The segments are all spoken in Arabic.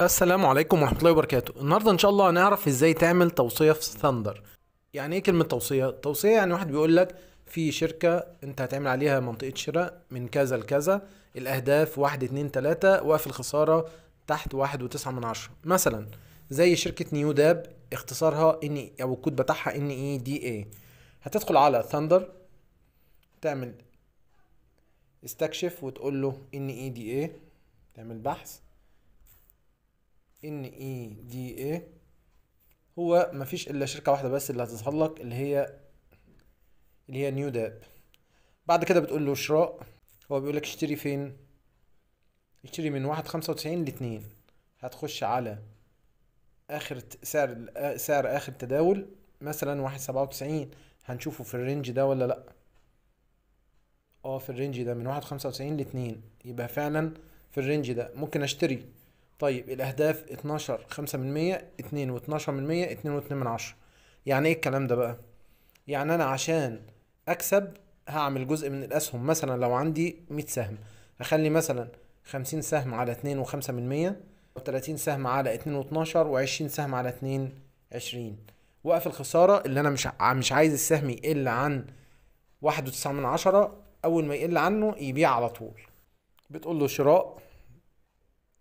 السلام عليكم ورحمة الله وبركاته النهاردة ان شاء الله هنعرف ازاي تعمل توصية في ثاندر يعني ايه كلمة توصية؟ توصية يعني واحد بيقول لك في شركة انت هتعمل عليها منطقة شراء من كذا لكذا الاهداف واحد اتنين تلاتة وقف الخسارة تحت واحد وتسعة من عشرة مثلا زي شركة نيو داب اختصارها ان او الكود بتاعها ان اي دي اي هتدخل على ثاندر تعمل استكشف وتقول له ان اي دي اي تعمل بحث ان اي دي اي هو مفيش الا شركه واحده بس اللي هتظهر لك اللي هي اللي هي نيو داب بعد كده بتقول له شراء هو بيقول لك اشتري فين اشتري من واحد خمسة وتسعين لاتنين هتخش على اخر سعر سعر اخر تداول مثلا واحد سبعة وتسعين هنشوفه في الرينج ده ولا لا اه في الرينج ده من واحد خمسة وتسعين لاتنين يبقى فعلا في الرينج ده ممكن اشتري طيب الاهداف 12 5 2 و 12 2 و 2 من 10 يعني ايه الكلام ده بقى يعني انا عشان اكسب هعمل جزء من الاسهم مثلا لو عندي 100 سهم هخلي مثلا 50 سهم على 2 و5 و30 سهم على 2 و12 و20 سهم على 2 20 وقف الخسارة اللي انا مش مش عايز السهم يقل عن 1.9 من عشرة اول ما يقل عنه يبيع على طول بتقول له شراء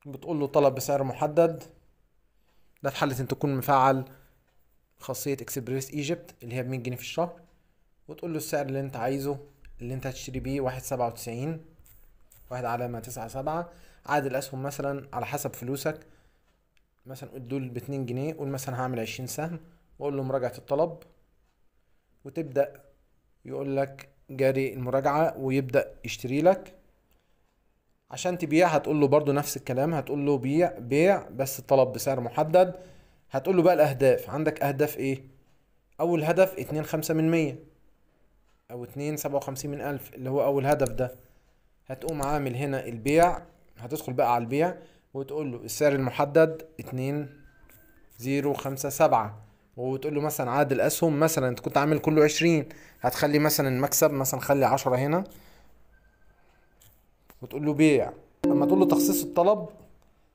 بتقول له طلب بسعر محدد ده في حالة ان تكون مفعل خاصية اكسبريس ايجيبت اللي هي ب 100 جنيه في الشهر وتقول له السعر اللي انت عايزه اللي انت هتشتري بيه واحد سبعة وتسعين واحد علامة تسعة سبعة عدد الأسهم مثلا على حسب فلوسك مثلا دول باتنين جنيه قول مثلا هعمل عشرين سهم وأقول له مراجعة الطلب وتبدأ يقول لك جاري المراجعة ويبدأ يشتري لك عشان تبيع هتقول له برضو نفس الكلام هتقول له بيع بيع بس الطلب بسعر محدد هتقول له بقى الاهداف عندك اهداف ايه اول هدف اتنين خمسة من مية او اتنين سبعة وخمسين من الف اللي هو اول هدف ده هتقوم عامل هنا البيع هتدخل بقى على البيع وتقول له السعر المحدد اتنين زيرو خمسة سبعة وتقول له مثلا عدد الاسهم مثلا انت كنت عامل كله عشرين هتخلي مثلا المكسب مثلا خلي عشرة هنا وتقول له بيع اما تقول له تخصيص الطلب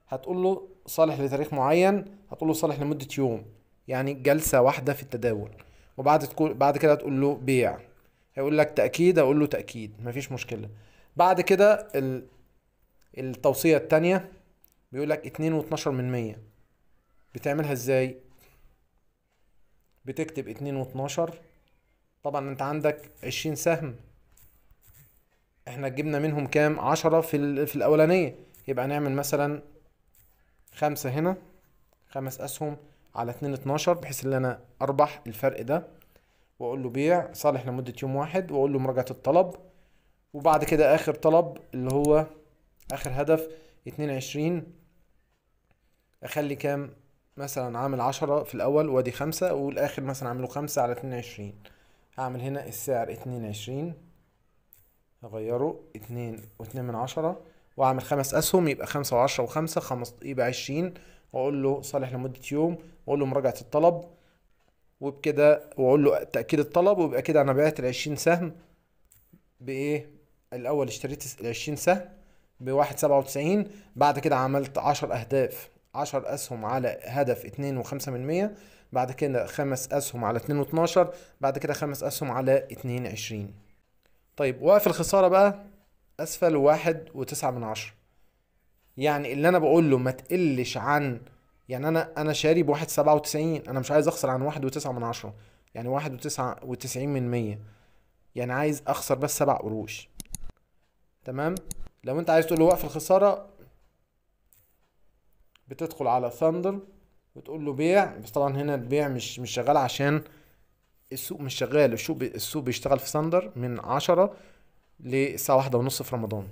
هتقول له صالح لتاريخ معين هتقول له صالح لمده يوم يعني جلسه واحده في التداول وبعد تقول بعد كده تقول له بيع هيقول لك تاكيد اقول له تاكيد مفيش مشكله بعد كده ال... التوصيه الثانيه بيقول لك اتنين واتناشر من مية بتعملها ازاي بتكتب اتنين واتناشر طبعا انت عندك عشرين سهم احنا جبنا منهم كام عشرة في, في الاولانية يبقى نعمل مثلا خمسة هنا خمس اسهم على اتنين اتناشر بحيث ان انا اربح الفرق ده واقول له بيع صالح لمدة يوم واحد واقول له مراجعة الطلب وبعد كده اخر طلب اللي هو اخر هدف اتنين عشرين اخلي كام مثلا عامل عشرة في الاول وادي خمسة والاخر مثلا عامله خمسة على اتنين عشرين هعمل هنا السعر اتنين عشرين اغيره اتنين واتنين من عشرة واعمل خمس اسهم يبقى خمسة وعشرة وخمسة خمس يبقى عشرين واقول له صالح لمدة يوم واقول له مراجعة الطلب وبكده واقول له تأكيد الطلب ويبقى كده انا بعت العشرين سهم بايه الاول اشتريت العشرين سهم بواحد سبعة وتسعين بعد كده عملت عشر اهداف عشر اسهم على هدف اتنين وخمسة من مية بعد كده خمس اسهم على اتنين واتناشر بعد كده خمس اسهم على اتنين عشرين طيب وقف الخسارة بقى أسفل واحد وتسعة من عشرة يعني اللي أنا بقول له ما تقلش عن يعني أنا أنا شاري بواحد سبعة وتسعين أنا مش عايز أخسر عن واحد وتسعة من عشرة يعني واحد وتسعة وتسعين من مية يعني عايز أخسر بس سبع قروش تمام لو أنت عايز تقول له وقف الخسارة بتدخل على ثاندر وتقول له بيع بس طبعا هنا البيع مش مش شغال عشان السوق مش شغال السوق السوق بيشتغل في ساندر من 10 للساعه واحدة ونص في رمضان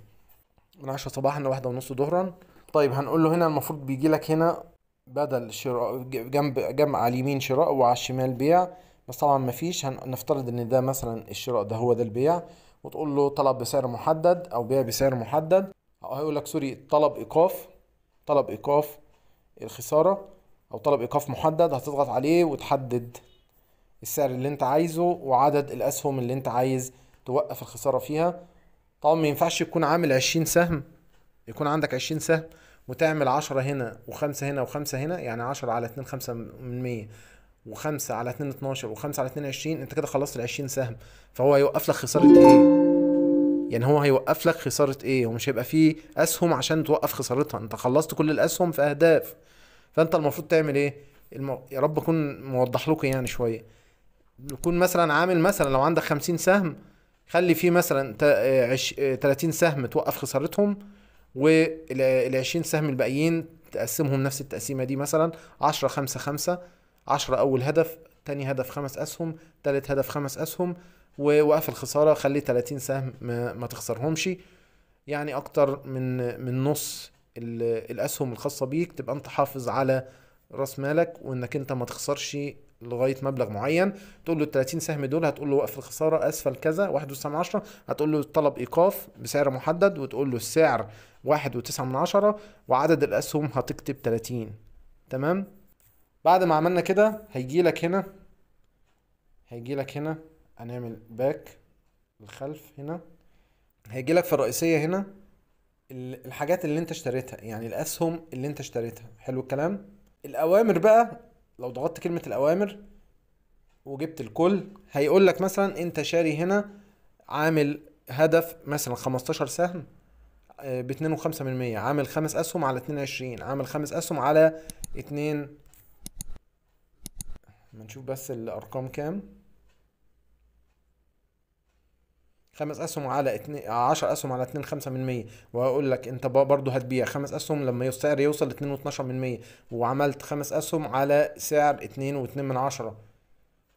من 10 صباحا لواحدة ونص ظهرا طيب هنقول له هنا المفروض بيجي لك هنا بدل شراء جنب جنب على اليمين شراء وعلى الشمال بيع بس طبعا مفيش هنفترض ان ده مثلا الشراء ده هو ده البيع وتقول له طلب بسعر محدد او بيع بسعر محدد هيقول لك سوري طلب ايقاف طلب ايقاف الخساره او طلب ايقاف محدد هتضغط عليه وتحدد السعر اللي انت عايزه وعدد الاسهم اللي انت عايز توقف الخساره فيها طبعا ما ينفعش يكون عامل 20 سهم يكون عندك 20 سهم وتعمل 10 هنا و5 هنا و5 هنا يعني 10 على 2 5 من 100 و5 على 2 12 و5 على 2 20 انت كده خلصت ال 20 سهم فهو هيوقف لك خساره ايه يعني هو هيوقف لك خساره ايه ومش هيبقى فيه اسهم عشان توقف خسارتها انت خلصت كل الاسهم في اهداف فانت المفروض تعمل ايه يا رب اكون موضح لكم يعني شويه يكون مثلا عامل مثلا لو عندك 50 سهم خلي فيه مثلا 30 آه، آه، سهم توقف خسارتهم وال 20 سهم الباقيين تقسمهم نفس التقسيمه دي مثلا 10 5 5 10 اول هدف تاني هدف خمس اسهم تالت هدف خمس اسهم ووقف الخساره خلي 30 سهم ما, ما تخسرهمش يعني اكتر من من نص الاسهم الخاصه بيك تبقى انت حافظ على راس مالك وانك انت ما تخسرش لغايه مبلغ معين تقول له ال 30 سهم دول هتقول له وقف الخساره اسفل كذا 1.9 هتقول له طلب ايقاف بسعر محدد وتقول له السعر 1.9 وعدد الاسهم هتكتب 30 تمام بعد ما عملنا كده هيجي لك هنا هيجي لك هنا هنعمل باك الخلف هنا هيجي لك في الرئيسيه هنا الحاجات اللي انت اشتريتها يعني الاسهم اللي انت اشتريتها حلو الكلام الاوامر بقى لو ضغطت كلمة الأوامر وجبت الكل هيقول لك مثلا أنت شاري هنا عامل هدف مثلا 15 سهم آه، ب 2.5% عامل خمس أسهم على 22 عامل خمس أسهم على 2 ما نشوف بس الأرقام كام خمس اسهم على 2 10 اسهم على من 5% واقول لك انت برضه هتبيع خمس اسهم لما السعر يوصل 2 من 12 وعملت خمس اسهم على سعر 2 و من عشرة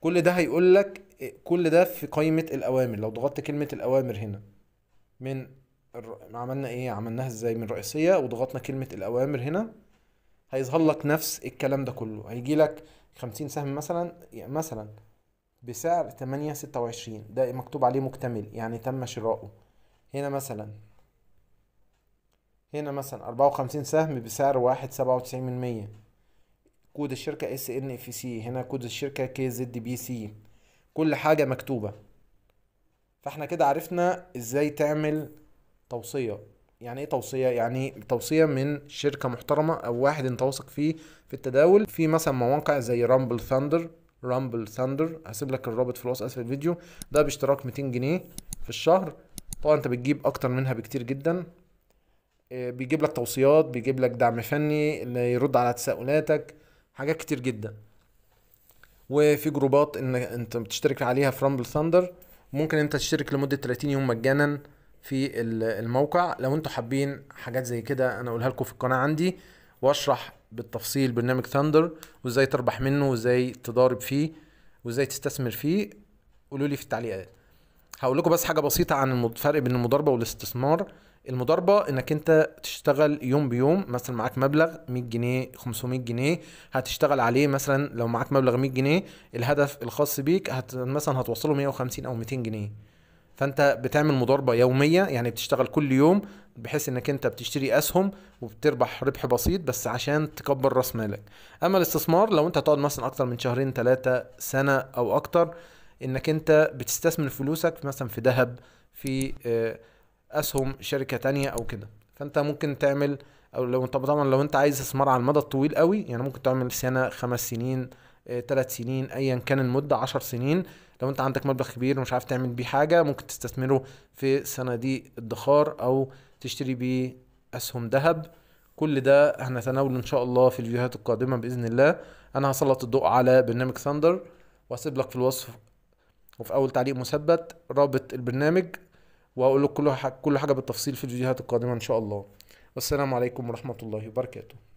كل ده هيقول لك كل ده في قائمة الأوامر لو ضغطت كلمة الأوامر هنا من عملنا ايه عملناها ازاي من رئيسية وضغطنا كلمة الأوامر هنا هيظهر لك نفس الكلام ده كله هيجي لك 50 سهم مثلا مثلا بسعر 8.26 ده مكتوب عليه مكتمل يعني تم شراؤه هنا مثلا هنا مثلا 54 سهم بسعر 1.97 من 100 كود الشركة اس ان اف سي هنا كود الشركة كي زد بي سي كل حاجة مكتوبة فاحنا كده عرفنا ازاي تعمل توصية يعني ايه توصية يعني توصية من شركة محترمة او واحد انت واثق فيه في التداول في مثلا مواقع زي رامبل ثاندر رامبل ثاندر هسيب لك الرابط في الوصف اسفل الفيديو ده باشتراك 200 جنيه في الشهر طبعا انت بتجيب اكتر منها بكتير جدا آه، بيجيب لك توصيات بيجيب لك دعم فني اللي يرد على تساؤلاتك حاجات كتير جدا وفي جروبات ان انت بتشترك عليها في رامبل ثاندر ممكن انت تشترك لمدة 30 يوم مجانا في الموقع لو انتوا حابين حاجات زي كده انا اقولها لكم في القناة عندي واشرح بالتفصيل برنامج ثاندر وازاي تربح منه وازاي تضارب فيه وازاي تستثمر فيه قولوا لي في التعليقات هقول لكم بس حاجه بسيطه عن الفرق بين المضاربه والاستثمار المضاربه انك انت تشتغل يوم بيوم مثلا معاك مبلغ 100 جنيه 500 جنيه هتشتغل عليه مثلا لو معاك مبلغ 100 جنيه الهدف الخاص بيك هت مثلا هتوصله 150 او 200 جنيه فانت بتعمل مضاربه يوميه يعني بتشتغل كل يوم بحيث انك انت بتشتري اسهم وبتربح ربح بسيط بس عشان تكبر راس مالك اما الاستثمار لو انت هتقعد مثلا اكتر من شهرين ثلاثه سنه او اكتر انك انت بتستثمر فلوسك مثلا في ذهب في آه، اسهم شركه تانية او كده فانت ممكن تعمل او لو انت طبعا لو انت عايز استثمار على المدى الطويل قوي يعني ممكن تعمل سنه خمس سنين ثلاث آه، سنين ايا كان المده عشر سنين لو انت عندك مبلغ كبير ومش عارف تعمل بيه حاجه ممكن تستثمره في صناديق ادخار او تشتري بيه اسهم ذهب كل ده هنتناوله ان شاء الله في الفيديوهات القادمه باذن الله انا هسلط الضوء على برنامج ثاندر واسيب لك في الوصف وفي اول تعليق مثبت رابط البرنامج واقول لك كل حاجه بالتفصيل في الفيديوهات القادمه ان شاء الله والسلام عليكم ورحمه الله وبركاته